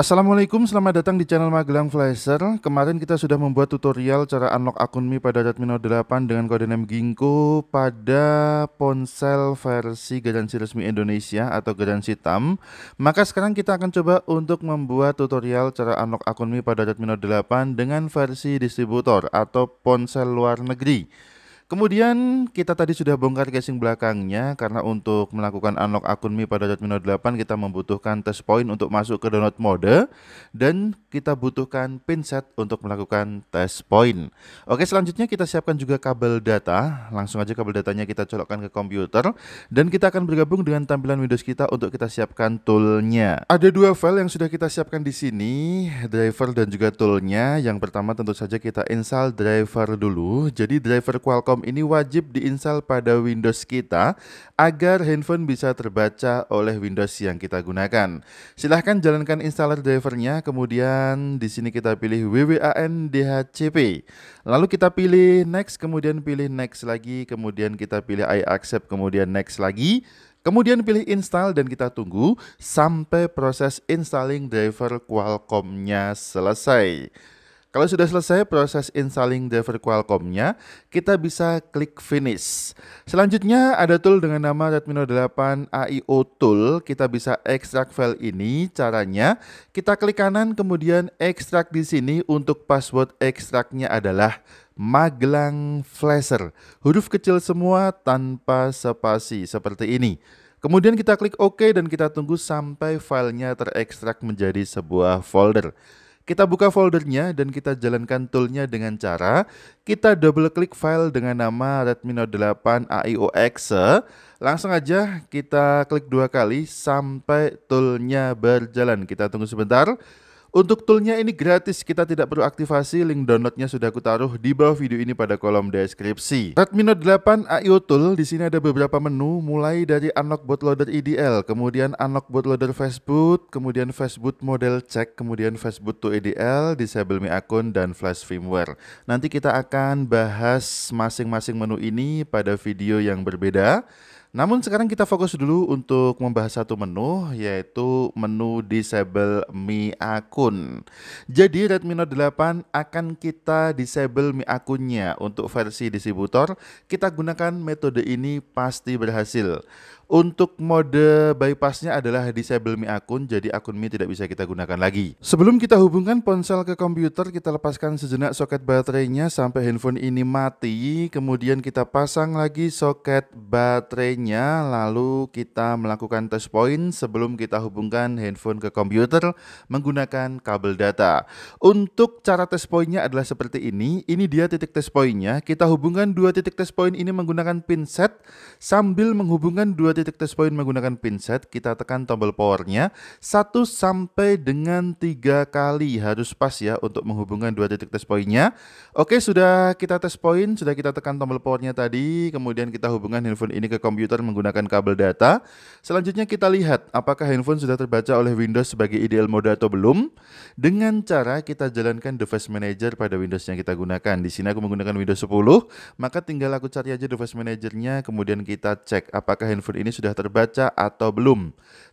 Assalamualaikum, selamat datang di channel Magelang Flasher. Kemarin kita sudah membuat tutorial cara unlock akun Mi pada Redmi Note 8 dengan kode name Ginkgo pada ponsel versi garansi resmi Indonesia atau garansi TAM. Maka sekarang kita akan coba untuk membuat tutorial cara unlock akun Mi pada Redmi Note 8 dengan versi distributor atau ponsel luar negeri. Kemudian kita tadi sudah bongkar casing belakangnya karena untuk melakukan unlock akun Mi pada Redmi Note 8 kita membutuhkan test point untuk masuk ke download mode dan kita butuhkan pin set untuk melakukan test point. Oke, selanjutnya kita siapkan juga kabel data. Langsung aja kabel datanya kita colokkan ke komputer dan kita akan bergabung dengan tampilan Windows kita untuk kita siapkan toolnya. Ada dua file yang sudah kita siapkan di sini, driver dan juga toolnya. Yang pertama tentu saja kita install driver dulu. Jadi driver Qualcomm Chrome ini wajib diinstal pada Windows kita agar handphone bisa terbaca oleh Windows yang kita gunakan. Silahkan jalankan installer drivernya, kemudian di sini kita pilih WWAN DHCP. Lalu kita pilih next, kemudian pilih next lagi, kemudian kita pilih I accept, kemudian next lagi. Kemudian pilih install dan kita tunggu sampai proses installing driver Qualcomm-nya selesai. Kalau sudah selesai proses installing driver Qualcomm-nya, kita bisa klik finish. Selanjutnya ada tool dengan nama Redmi Note 8 AIO Tool. Kita bisa ekstrak file ini. Caranya kita klik kanan kemudian ekstrak di sini untuk password ekstraknya adalah Magelang Flasher. Huruf kecil semua tanpa spasi seperti ini. Kemudian kita klik OK dan kita tunggu sampai filenya terekstrak menjadi sebuah folder. Kita buka foldernya dan kita jalankan toolnya dengan cara kita double klik file dengan nama Redmi Note 8 AIOXE. Langsung aja kita klik dua kali sampai toolnya berjalan. Kita tunggu sebentar. Untuk toolnya ini gratis, kita tidak perlu aktivasi, link downloadnya sudah aku taruh di bawah video ini pada kolom deskripsi. Redmi Note 8 AIO Tool, di sini ada beberapa menu, mulai dari Unlock Bootloader EDL, kemudian Unlock Bootloader Facebook, kemudian Facebook Model Check, kemudian Facebook to EDL, Disable Mi Akun, dan Flash Firmware. Nanti kita akan bahas masing-masing menu ini pada video yang berbeda. Namun sekarang kita fokus dulu untuk membahas satu menu yaitu menu disable Mi Akun. Jadi Redmi Note 8 akan kita disable Mi Akunnya untuk versi distributor. Kita gunakan metode ini pasti berhasil. Untuk mode bypassnya adalah disable Mi akun, jadi akun Mi tidak bisa kita gunakan lagi. Sebelum kita hubungkan ponsel ke komputer, kita lepaskan sejenak soket baterainya sampai handphone ini mati. Kemudian kita pasang lagi soket baterainya, lalu kita melakukan test point sebelum kita hubungkan handphone ke komputer menggunakan kabel data. Untuk cara test pointnya adalah seperti ini. Ini dia titik test pointnya. Kita hubungkan dua titik test point ini menggunakan pinset sambil menghubungkan dua titik test point menggunakan pinset, kita tekan tombol powernya satu sampai dengan tiga kali harus pas ya untuk menghubungkan dua titik test pointnya. Oke, sudah kita test point, sudah kita tekan tombol powernya tadi, kemudian kita hubungkan handphone ini ke komputer menggunakan kabel data. Selanjutnya kita lihat apakah handphone sudah terbaca oleh Windows sebagai ideal mode atau belum. Dengan cara kita jalankan device manager pada Windows yang kita gunakan. Di sini aku menggunakan Windows 10, maka tinggal aku cari aja device manajernya, kemudian kita cek apakah handphone ini ini sudah terbaca atau belum.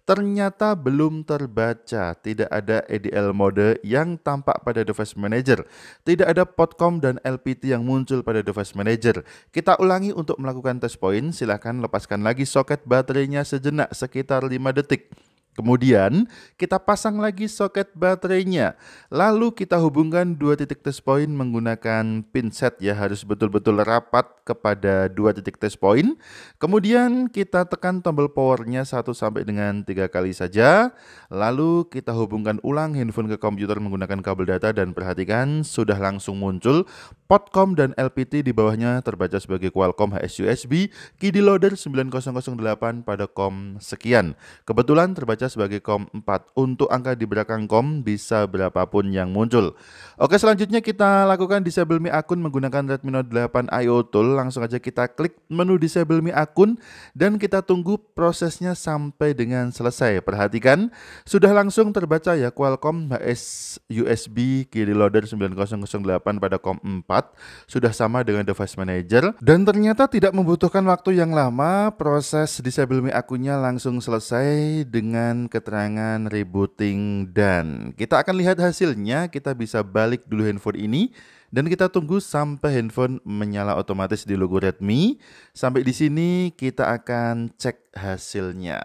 Ternyata belum terbaca, tidak ada EDL mode yang tampak pada device manager. Tidak ada POTCOM dan LPT yang muncul pada device manager. Kita ulangi untuk melakukan test point, silahkan lepaskan lagi soket baterainya sejenak sekitar 5 detik. Kemudian kita pasang lagi soket baterainya. Lalu kita hubungkan dua titik test point menggunakan pinset ya harus betul-betul rapat kepada dua titik test point. Kemudian kita tekan tombol powernya satu sampai dengan tiga kali saja. Lalu kita hubungkan ulang handphone ke komputer menggunakan kabel data dan perhatikan sudah langsung muncul Podcom dan LPT di bawahnya terbaca sebagai Qualcomm HSUSB, KD Loader 9008 pada COM sekian. Kebetulan terbaca sebagai COM 4. Untuk angka di belakang COM bisa berapapun yang muncul. Oke, selanjutnya kita lakukan disable Mi akun menggunakan Redmi Note 8 IO tool. Langsung aja kita klik menu disable Mi akun dan kita tunggu prosesnya sampai dengan selesai. Perhatikan, sudah langsung terbaca ya Qualcomm HSUSB KD Loader 9008 pada COM 4 cepat sudah sama dengan device manager, dan ternyata tidak membutuhkan waktu yang lama, proses disable me akunnya langsung selesai dengan keterangan rebooting dan kita akan lihat hasilnya, kita bisa balik dulu handphone ini dan kita tunggu sampai handphone menyala otomatis di logo Redmi. Sampai di sini kita akan cek hasilnya.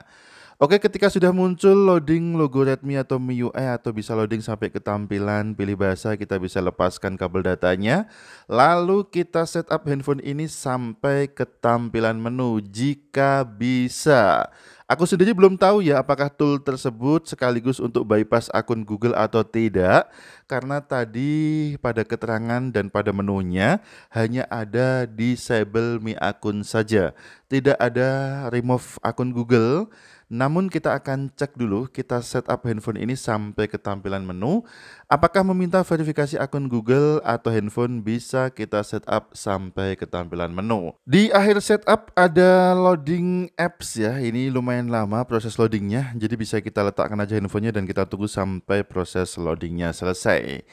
Oke, ketika sudah muncul loading logo Redmi atau MIUI e atau bisa loading sampai ke tampilan pilih bahasa, kita bisa lepaskan kabel datanya. Lalu kita setup handphone ini sampai ke tampilan menu jika bisa. Aku sendiri belum tahu ya apakah tool tersebut sekaligus untuk bypass akun Google atau tidak karena tadi pada keterangan dan pada menunya hanya ada disable Mi akun saja. Tidak ada remove akun Google namun kita akan cek dulu, kita setup handphone ini sampai ke tampilan menu. Apakah meminta verifikasi akun Google atau handphone bisa kita setup sampai ke tampilan menu. Di akhir setup ada loading apps ya, ini lumayan lama proses loadingnya. Jadi bisa kita letakkan aja handphonenya dan kita tunggu sampai proses loadingnya selesai.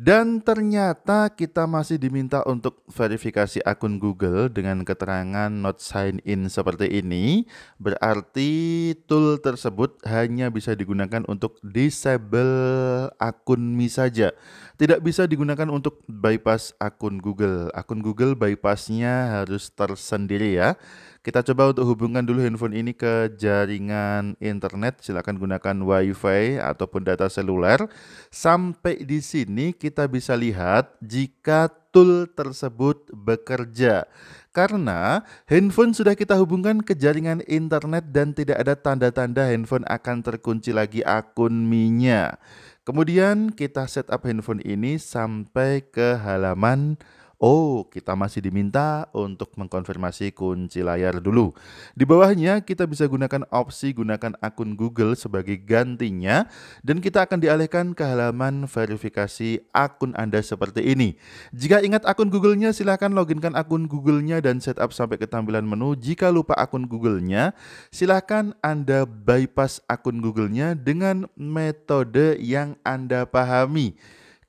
Dan ternyata kita masih diminta untuk verifikasi akun Google dengan keterangan not sign in seperti ini. Berarti tool tersebut hanya bisa digunakan untuk disable akun Mi saja tidak bisa digunakan untuk bypass akun Google. Akun Google bypassnya harus tersendiri ya. Kita coba untuk hubungkan dulu handphone ini ke jaringan internet. Silakan gunakan WiFi ataupun data seluler. Sampai di sini kita bisa lihat jika tool tersebut bekerja. Karena handphone sudah kita hubungkan ke jaringan internet dan tidak ada tanda-tanda handphone akan terkunci lagi akun minyak Kemudian kita setup handphone ini sampai ke halaman Oh, kita masih diminta untuk mengkonfirmasi kunci layar dulu. Di bawahnya kita bisa gunakan opsi gunakan akun Google sebagai gantinya dan kita akan dialihkan ke halaman verifikasi akun Anda seperti ini. Jika ingat akun Google-nya silakan loginkan akun Google-nya dan setup sampai ke tampilan menu. Jika lupa akun Google-nya, silakan Anda bypass akun Google-nya dengan metode yang Anda pahami.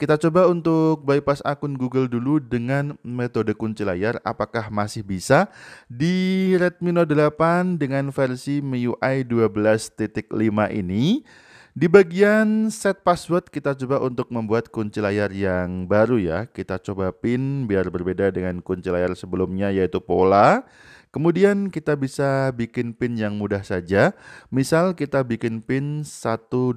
Kita coba untuk bypass akun Google dulu dengan metode kunci layar apakah masih bisa di Redmi Note 8 dengan versi MIUI 12.5 ini. Di bagian set password kita coba untuk membuat kunci layar yang baru ya. Kita coba pin biar berbeda dengan kunci layar sebelumnya yaitu pola. Kemudian kita bisa bikin pin yang mudah saja. Misal kita bikin pin 1 2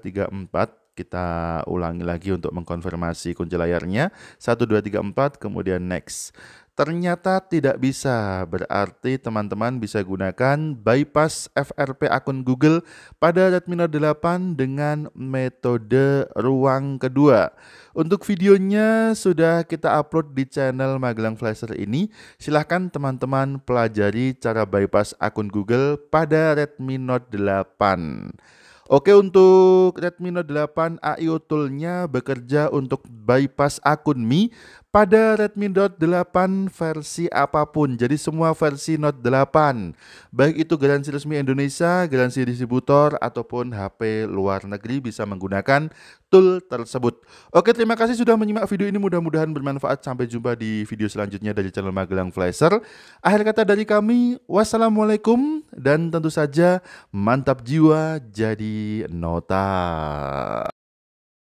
3 4 kita ulangi lagi untuk mengkonfirmasi kunci layarnya. 1, 2, 3, 4, kemudian next. Ternyata tidak bisa, berarti teman-teman bisa gunakan bypass FRP akun Google pada Redmi Note 8 dengan metode ruang kedua. Untuk videonya sudah kita upload di channel Magelang Flasher ini. Silahkan teman-teman pelajari cara bypass akun Google pada Redmi Note 8. Oke untuk Redmi Note 8 AIO toolnya bekerja untuk bypass akun Mi pada Redmi Note 8 versi apapun. Jadi semua versi Note 8, baik itu garansi resmi Indonesia, garansi distributor ataupun HP luar negeri bisa menggunakan tool tersebut. Oke, terima kasih sudah menyimak video ini. Mudah-mudahan bermanfaat. Sampai jumpa di video selanjutnya dari channel Magelang Flasher. Akhir kata dari kami, wassalamualaikum dan tentu saja mantap jiwa jadi nota.